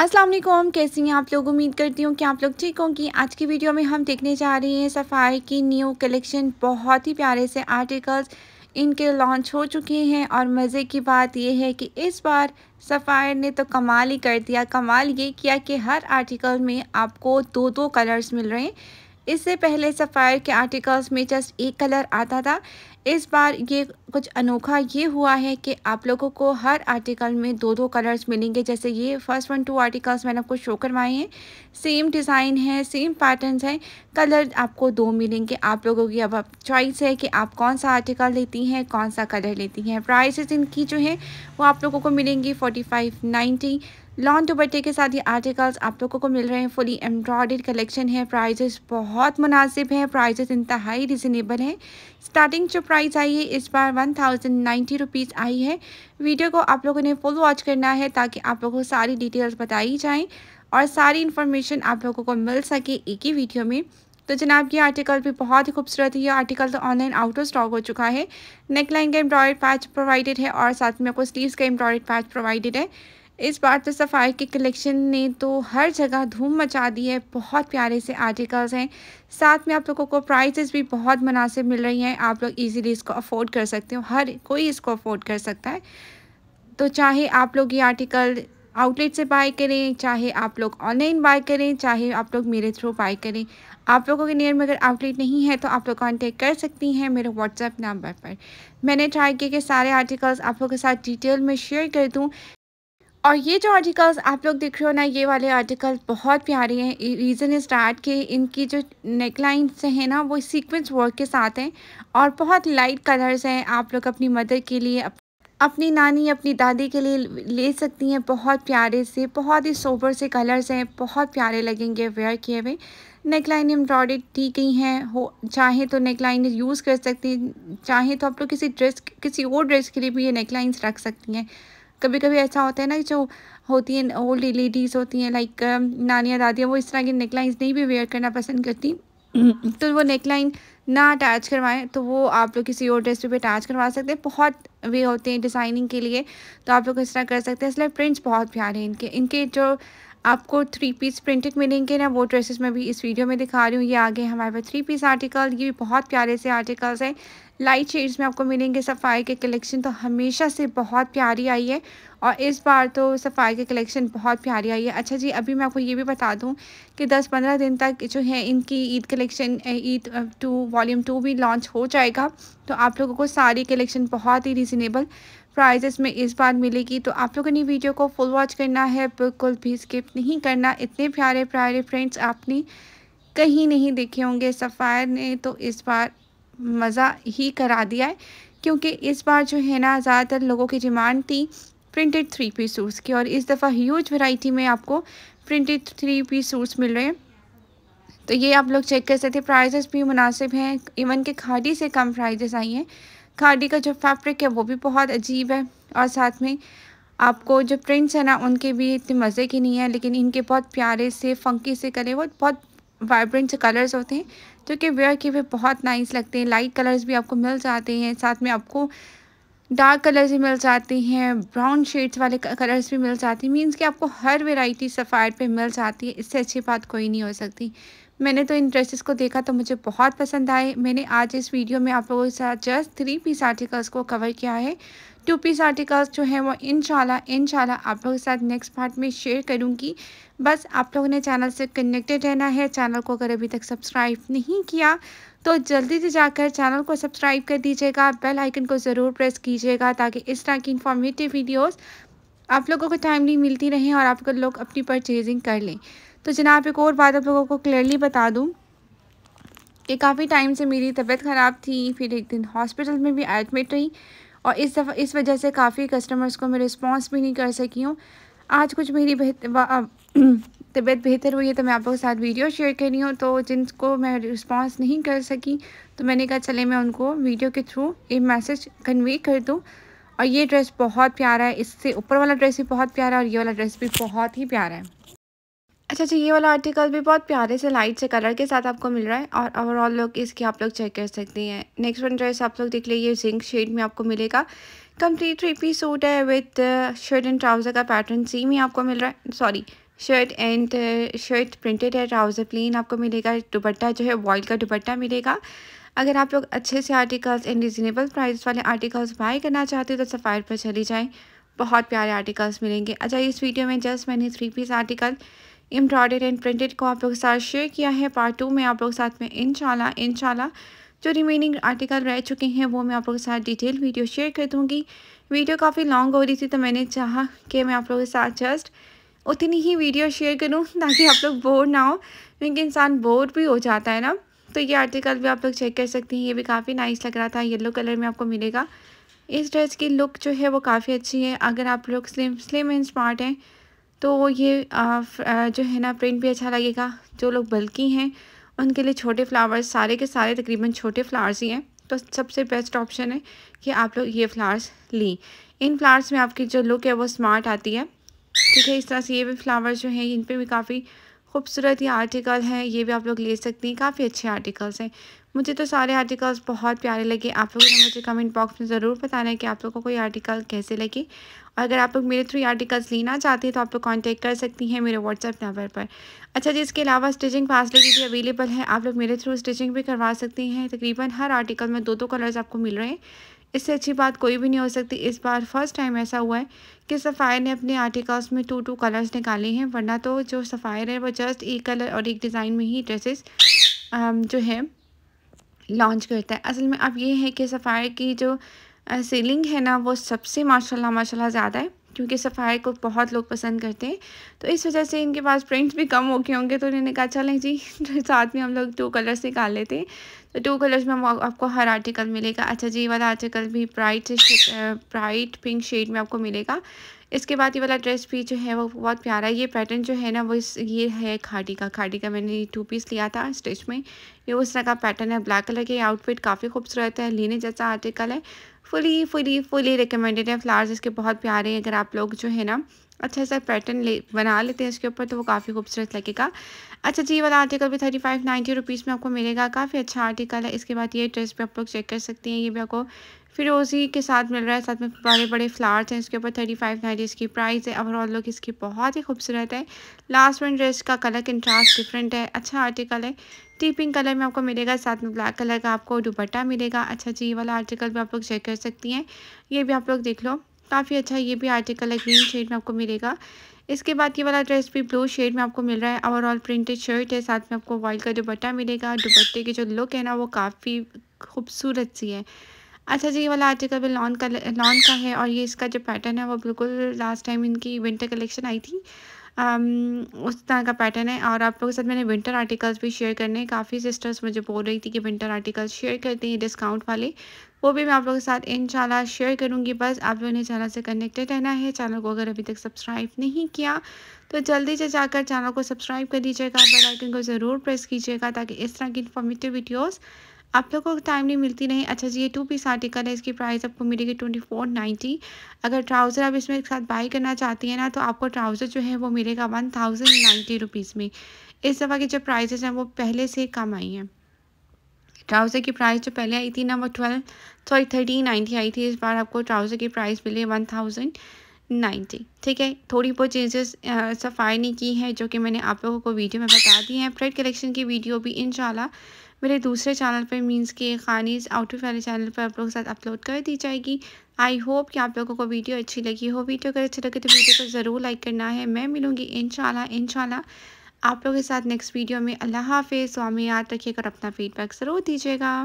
असलम कैसी हैं आप लोग उम्मीद करती हूँ कि आप लोग ठीक होंगी आज की वीडियो में हम देखने जा रहे हैं सफ़ाई की न्यू कलेक्शन बहुत ही प्यारे से आर्टिकल्स इनके लॉन्च हो चुके हैं और मज़े की बात यह है कि इस बार सफ़ायर ने तो कमाल ही कर दिया कमाल ये किया कि हर आर्टिकल में आपको दो दो कलर्स मिल रहे हैं इससे पहले सफ़ायर के आर्टिकल्स में जस्ट एक कलर आता था इस बार ये कुछ अनोखा ये हुआ है कि आप लोगों को हर आर्टिकल में दो दो कलर्स मिलेंगे जैसे ये फर्स्ट वन टू आर्टिकल्स मैंने आपको शो करवाए हैं सेम डिज़ाइन है सेम पैटर्न्स हैं कलर आपको दो मिलेंगे आप लोगों की अब चॉइस है कि आप कौन सा आर्टिकल लेती हैं कौन सा कलर लेती हैं प्राइसेस इनकी जो है वो आप लोगों को मिलेंगी फोर्टी फाइव नाइन्टी लॉन्ग दुपट्टे के साथ ये आर्टिकल्स आप लोगों को मिल रहे हैं फुली एम्ब्रॉयड कलेक्शन है प्राइजेस बहुत मुनासिब हैं प्राइजेस इंतहाई रिजनेबल हैं स्टार्टिंग जो प्राइस आई है इस बार वन थाउजेंड नाइन्टी रुपीज़ आई है वीडियो को आप लोगों ने फुल वॉच करना है ताकि आप लोगों को सारी डिटेल्स बताई जाएँ और सारी इन्फॉर्मेशन आप लोगों को मिल सके एक ही वीडियो में तो जनाब ये आर्टिकल भी बहुत ही खूबसूरत है ये आर्टिकल तो ऑनलाइन आउट ऑफ स्टॉक हो चुका है नेकलाइन का एम्ब्रॉयड पैच प्रोवाइडेड है और साथ में आपको स्लीव्स का एम्ब्रॉयड पैच प्रोवाइडेड है इस बार तो सफ़ाई के कलेक्शन ने तो हर जगह धूम मचा दी है बहुत प्यारे से आर्टिकल्स हैं साथ में आप लोगों को प्राइसेस भी बहुत मुनासिब मिल रही हैं आप लोग इजीली इसको अफोर्ड कर सकते हो हर कोई इसको अफोर्ड कर सकता है तो चाहे आप लोग ये आर्टिकल आउटलेट से बाय करें चाहे आप लोग ऑनलाइन बाय करें चाहे आप लोग मेरे थ्रू बाय करें आप लोगों के नियर में अगर आउटलेट नहीं है तो आप लोग कांटेक्ट कर सकती हैं मेरे व्हाट्सएप नंबर पर मैंने ट्राई किया कि सारे आर्टिकल्स आप लोगों के साथ डिटेल में शेयर कर दूँ और ये जो आर्टिकल्स आप लोग देख रहे हो ना ये वाले आर्टिकल बहुत प्यारे हैं रीज़न इज़ डैट कि इनकी जो नेक हैं ना वो सीक्वेंस वर्क के साथ हैं और बहुत लाइट कलर्स हैं आप लोग अपनी मदर के लिए अपनी नानी अपनी दादी के लिए ले सकती हैं बहुत प्यारे से बहुत ही सोबर से कलर्स हैं बहुत प्यारे लगेंगे वेयर किए हुए नेक लाइन एम्ब्रॉयडरी दी गई हैं हो चाहे तो नेक लाइन यूज़ कर सकती हैं चाहे तो आप लोग किसी ड्रेस किसी और ड्रेस के लिए भी ये नेक लाइन्स रख सकती हैं कभी कभी ऐसा होता है ना जो होती हैं ओल्ड लेडीज़ होती हैं लाइक नानियाँ दादियाँ वो इस तरह की नेकलाइंस नहीं भी वेयर करना पसंद करती तो वो नेकलाइन ना अटैच करवाएं तो वो आप लोग किसी और ड्रेस पे भी अटैच करवा सकते हैं बहुत वे होते हैं डिज़ाइनिंग के लिए तो आप लोग इस तरह कर सकते हैं इसलिए प्रिंट्स बहुत प्यारे हैं इनके इनके जो आपको थ्री पीस प्रिंटेड मिलेंगे ना वो ड्रेसेस मैं भी इस वीडियो में दिखा रही हूँ ये आगे हमारे पास थ्री पीस आर्टिकल ये भी बहुत प्यारे से आर्टिकल्स हैं लाइट शेड्स में आपको मिलेंगे सफ़ाई के कलेक्शन तो हमेशा से बहुत प्यारी आई है और इस बार तो सफ़ाई के कलेक्शन बहुत प्यारी आई है अच्छा जी अभी मैं आपको ये भी बता दूँ कि दस पंद्रह दिन तक जो है इनकी Eid collection Eid two volume two भी लॉन्च हो जाएगा तो आप लोगों को सारी कलेक्शन बहुत ही रिजनेबल प्राइजेस में इस बार मिलेगी तो आप लोगों ने वीडियो को फुल वॉच करना है बिल्कुल भी स्किप नहीं करना इतने प्यारे प्यारे फ्रेंड्स आपने कहीं नहीं देखे होंगे सफ़ायर ने तो इस बार मज़ा ही करा दिया है क्योंकि इस बार जो है ना ज़्यादातर लोगों की डिमांड थी प्रिंटेड थ्री पी सूट्स की और इस दफ़ा ह्यूज वैरायटी में आपको प्रिंटेड थ्री पी सूट्स मिल रहे हैं तो ये आप लोग चेक कर सकते प्राइजेस भी मुनासिब हैं इवन के खाड़ी से कम प्राइजेस आई हैं खाड़ी का जो फैब्रिक है वो भी बहुत अजीब है और साथ में आपको जो प्रिंट्स हैं ना उनके भी इतने मज़े के नहीं है लेकिन इनके बहुत प्यारे से फंकी से कलर वो बहुत वाइब्रेंट से कलर्स होते हैं जो कि वेयर के हुए बहुत नाइस लगते हैं लाइट कलर्स भी आपको मिल जाते हैं साथ में आपको डार्क कलर्स भी मिल जाते हैं ब्राउन शेड्स वाले कलर्स भी मिल जाते हैं मीन्स कि आपको हर वेराइटी सफ़ायर पर मिल जाती है इससे अच्छी बात कोई नहीं हो सकती मैंने तो इन ड्रेसेस को देखा तो मुझे बहुत पसंद आए मैंने आज इस वीडियो में आप लोगों के साथ जस्ट थ्री पीस आर्टिकल्स को कवर किया है टू पीस आर्टिकल्स जो हैं वो इन शाला आप लोगों के साथ नेक्स्ट पार्ट में शेयर करूँगी बस आप लोगों ने चैनल से कनेक्टेड रहना है चैनल को अगर अभी तक सब्सक्राइब नहीं किया तो जल्दी से जाकर चैनल को सब्सक्राइब कर दीजिएगा बेल आइकन को ज़रूर प्रेस कीजिएगा ताकि इस तरह की इन्फॉर्मेटिव वीडियोज़ आप लोगों को टाइमली मिलती रहें और आप लोग अपनी परचेजिंग कर लें तो जनाब एक और बात आप लोगों को क्लियरली बता दूँ कि काफ़ी टाइम से मेरी तबीयत ख़राब थी फिर एक दिन हॉस्पिटल में भी एडमिट रही और इस दफ़ा इस वजह से काफ़ी कस्टमर्स को मैं रिस्पॉन्स भी नहीं कर सकी हूँ आज कुछ मेरी तबीयत बेहतर हुई है तो मैं आप लोगों के साथ वीडियो शेयर कर रही हूँ तो जिनको मैं रिस्पॉन्स नहीं कर सकी तो मैंने कहा चले मैं उनको वीडियो के थ्रू ये मैसेज कन्वे कर दूँ और ये ड्रेस बहुत प्यारा है इससे ऊपर वाला ड्रेस भी बहुत प्यारा है और ये वाला ड्रेस भी बहुत ही प्यारा है अच्छा जी ये वाला आर्टिकल भी बहुत प्यारे से लाइट से कलर के साथ आपको मिल रहा है और ओवरऑल लुक इसकी आप लोग चेक कर सकती हैं नेक्स्ट वन ड्रेस आप लोग देख लीजिए ये जिंक शेड में आपको मिलेगा कंप्लीट थ्री पीस सूट है विथ शर्ट एंड ट्राउज़र का पैटर्न सी में आपको मिल रहा है sorry shirt and shirt printed है ट्राउज़र प्लेन आपको मिलेगा दुपट्टा जो है वॉइल का दुपट्टा मिलेगा अगर आप लोग अच्छे से आर्टिकल्स एंड रिजनेबल प्राइस वाले आर्टिकल्स बाय करना चाहते हो तो सफ़ायर पर चली जाएँ बहुत प्यारे आर्टिकल्स मिलेंगे अच्छा इस वीडियो में जस्ट मैंने three piece article embroidered and printed को आप लोगों के साथ शेयर किया है पार्ट टू में आप लोगों के साथ में इनशाला इनशाला जो रिमेनिंग आर्टिकल रह चुके हैं वो मैं आप लोगों के साथ डिटेल वीडियो शेयर कर दूँगी वीडियो काफ़ी लॉन्ग हो रही थी तो मैंने चाहा कि मैं आप लोगों के साथ जस्ट उतनी ही वीडियो शेयर करूँ ताकि आप लोग बोर ना हो क्योंकि इंसान बोर भी हो जाता है ना तो ये आर्टिकल भी आप लोग चेक कर सकते हैं ये भी काफ़ी नाइस लग रहा था येलो कलर में आपको मिलेगा इस ड्रेस की लुक जो है वो काफ़ी अच्छी है अगर आप लोग स्लिम स्लिम एंड स्मार्ट हैं तो ये आ, जो है ना प्रिंट भी अच्छा लगेगा जो लोग बल्कि हैं उनके लिए छोटे फ्लावर्स सारे के सारे तकरीबन छोटे फ्लावर्स ही हैं तो सबसे बेस्ट ऑप्शन है कि आप लोग ये फ्लावर्स ली इन फ्लावर्स में आपकी जो लुक है वो स्मार्ट आती है ठीक है इस तरह से ये भी फ्लावर्स जो हैं इन पर भी काफ़ी खूबसूरत ये आर्टिकल हैं ये भी आप लोग ले सकती हैं काफ़ी अच्छे आर्टिकल्स हैं मुझे तो सारे आर्टिकल्स बहुत प्यारे लगे आप लोगों ने मुझे कमेंट बॉक्स में ज़रूर बताना है कि आप लोगों को कोई आर्टिकल कैसे लगे और अगर आप लोग मेरे थ्रू आर्टिकल्स लेना चाहते हैं तो आप लोग कॉन्टैक्ट कर सकती हैं मेरे व्हाट्सअप नंबर पर अच्छा जी इसके अलावा स्टिचिंग फैसिलिटी भी अवेलेबल है आप लोग मेरे थ्रू स्टिचिंग भी करवा सकती हैं तकरीबन हर आर्टिकल में दो दो कलर्स आपको मिल रहे हैं इससे अच्छी बात कोई भी नहीं हो सकती इस बार फर्स्ट टाइम ऐसा हुआ है कि सफ़ायर ने अपने आर्टिकल्स में टू टू कलर्स निकाले हैं वरना तो जो सफ़ायर है वो जस्ट एक कलर और एक डिज़ाइन में ही ड्रेसेस um, जो है लॉन्च करता है असल में अब ये है कि सफ़ायर की जो सेलिंग है ना वो सबसे माशाल्लाह माशाल्लाह ज़्यादा है क्योंकि सफ़ायर को बहुत लोग पसंद करते हैं तो इस वजह से इनके पास प्रिंट्स भी कम हो गए होंगे तो उन्होंने कहा चलें जी साथ में हम लोग टू कलर्स निकाल लेते हैं तो टू कलर्स में आपको हर आर्टिकल मिलेगा अच्छा जी ये वाला आर्टिकल भी ब्राइट ब्राइट पिंक शेड में आपको मिलेगा इसके बाद ये वाला ड्रेस भी जो है वो बहुत प्यारा है ये पैटर्न जो है ना वो इस ये है खाड़ी का खाड़ी का मैंने टू पीस लिया था स्टिच में ये उस तरह का पैटर्न है ब्लैक कलर के आउटफिट काफ़ी खूबसूरत है लेने जैसा आर्टिकल है फुली फुली फुली रिकमेंडेड है फ्लावर्स इसके बहुत प्यारे हैं अगर आप लोग जो है ना अच्छा सा पैटर्न ले बना लेते हैं इसके ऊपर तो वो काफ़ी खूबसूरत लगेगा अच्छा जी वाला आर्टिकल भी थर्टी फाइव नाइन्टी रुपीज़ में आपको मिलेगा काफ़ी अच्छा आर्टिकल है इसके बाद ये ड्रेस भी आप लोग चेक कर सकते हैं ये भी आपको फिरोजी के साथ मिल रहा है साथ में बड़े बड़े फ्लावर्स हैं इसके ऊपर थर्टी फाइव नाइन्टी इसकी प्राइस है ओवरऑल लुक इसकी बहुत ही खूबसूरत है लास्ट वन ड्रेस का कलर कंट्रास्ट डिफरेंट है अच्छा आर्टिकल है टी पिंक कलर में आपको मिलेगा साथ में ब्लैक कलर का आपको दुपट्टा मिलेगा अच्छा जी वाला आर्टिकल भी आप लोग चेक कर सकती हैं ये भी आप लोग देख लो काफ़ी अच्छा ये भी आर्टिकल है ग्रीन शेड में आपको मिलेगा इसके बाद ये वाला ड्रेस भी ब्लू शेड में आपको मिल रहा है ओवरऑल प्रिंटेड शर्ट है साथ में आपको वाइट का दुपट्टा मिलेगा दुपट्टे की जो लुक है ना वो काफ़ी खूबसूरत सी है अच्छा जी ये वाला आर्टिकल भी लॉन का लॉन का है और ये इसका जो पैटर्न है वो बिल्कुल लास्ट टाइम इनकी विंटर कलेक्शन आई थी आम, उस तरह का पैटर्न है और आप लोगों के साथ मैंने विंटर आर्टिकल्स भी शेयर करने हैं काफ़ी सिस्टर्स मुझे बोल रही थी कि विंटर आर्टिकल्स शेयर करते हैं डिस्काउंट वाले वो भी मैं आप लोगों के साथ इन शेयर करूँगी बस आप लोगों ने चैनल से कनेक्टेड रहना है चैनल को अगर अभी तक सब्सक्राइब नहीं किया तो जल्दी से जाकर चैनल को सब्सक्राइब कर दीजिएगा बेल आइकन को ज़रूर प्रेस कीजिएगा ताकि इस तरह की इन्फॉर्मेटिव वीडियोस आप लोगों को टाइम नहीं मिलती नहीं अच्छा जी ये टू पीस आर्टिकल है इसकी प्राइस आपको मिलेगी ट्वेंटी फोर नाइन्टी अगर ट्राउज़र आप इसमें एक साथ बाई करना चाहती हैं ना तो आपको ट्राउज़र जो है वो मिलेगा वन थाउजेंड नाइन्टी रुपीज़ में इस दफ़ा की जो प्राइजेज़ हैं वो पहले से कम आई हैं ट्राउज़र की प्राइस जो पहले आई थी ना वो ट्वेल्व सॉरी थर्टीन नाइन्टी आई थी इस बार आपको ट्राउज़र की प्राइस मिली वन थाउजेंड नाइन्टी ठीक है थोड़ी बहुत चेंजेस सफ़ाई ने की हैं जो कि मैंने आप लोगों को वीडियो में बता दी हैं प्रेड कलेक्शन की वीडियो भी इन मेरे दूसरे चैनल पर मींस के खानीज आउटफिट वाले चैनल पर आप लोगों के साथ अपलोड कर दी जाएगी आई होप कि आप लोगों को वीडियो अच्छी लगी हो वीडियो अगर अच्छी लगे तो वीडियो को ज़रूर लाइक करना है मैं मिलूँगी इन शाला आप लोगों के साथ नेक्स्ट वीडियो में अल्लाह हाफिज़ स्वामी याद रखिएगा और अपना फीडबैक ज़रूर दीजिएगा